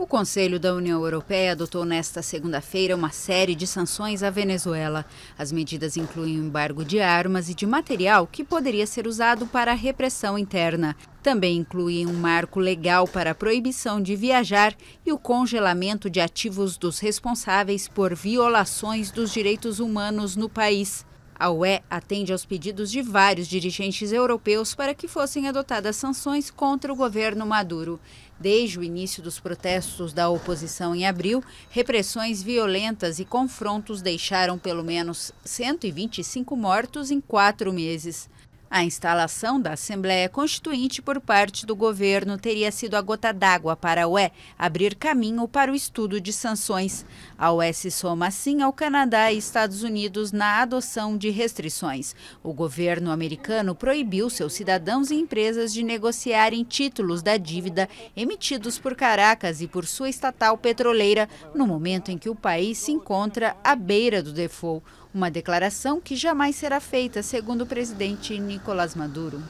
O Conselho da União Europeia adotou nesta segunda-feira uma série de sanções à Venezuela. As medidas incluem o embargo de armas e de material que poderia ser usado para a repressão interna. Também incluem um marco legal para a proibição de viajar e o congelamento de ativos dos responsáveis por violações dos direitos humanos no país. A UE atende aos pedidos de vários dirigentes europeus para que fossem adotadas sanções contra o governo Maduro. Desde o início dos protestos da oposição em abril, repressões violentas e confrontos deixaram pelo menos 125 mortos em quatro meses. A instalação da Assembleia Constituinte por parte do governo teria sido a gota d'água para a UE abrir caminho para o estudo de sanções. A UE se soma assim ao Canadá e Estados Unidos na adoção de restrições. O governo americano proibiu seus cidadãos e empresas de negociarem títulos da dívida emitidos por Caracas e por sua estatal petroleira no momento em que o país se encontra à beira do default. Uma declaração que jamais será feita, segundo o presidente Nicolás Maduro.